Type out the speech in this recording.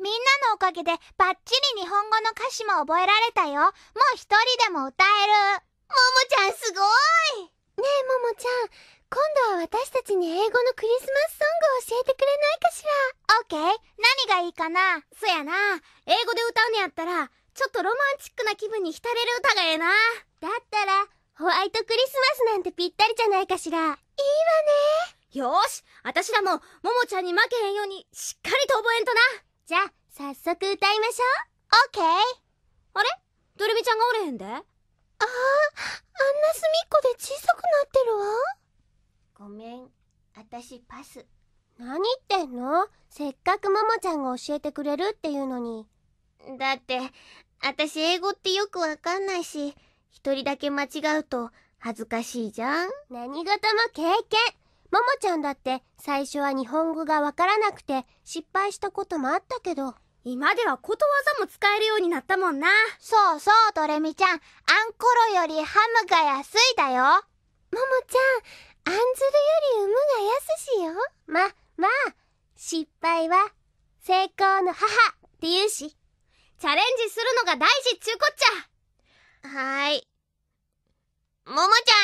みんなのおかげでバッチリ日本語の歌詞も覚えられたよ。もう一人でも歌える。ももちゃんすごいねえももちゃん、今度は私たちに英語のクリスマスソングを教えてくれないかしら。オッケー、何がいいかなそやな、英語で歌うのやったら、ちょっとロマンチックな気分に浸れる歌がええな。だったら、ホワイトクリスマスなんてぴったりじゃないかしら。いいわね。よし、私らも、ももちゃんに負けへんように、しっかりと覚えんとな。じゃあ、早速歌いましょう。オッケー。あれドルビちゃんがおれへんでああ、あんな隅っこで小さくなってるわ。ごめん、あたしパス。何言ってんのせっかくママちゃんが教えてくれるっていうのに。だって、あたし英語ってよくわかんないし、一人だけ間違うと恥ずかしいじゃん。何事も経験。ももちゃんだって最初は日本語がわからなくて失敗したこともあったけど今ではことわざも使えるようになったもんなそうそうドレミちゃんあんころよりハムが安いだよももちゃんあんずるより産むが安しよままあ失敗は成功の母って言うしチャレンジするのが大事っちゅうこっちゃはいももちゃん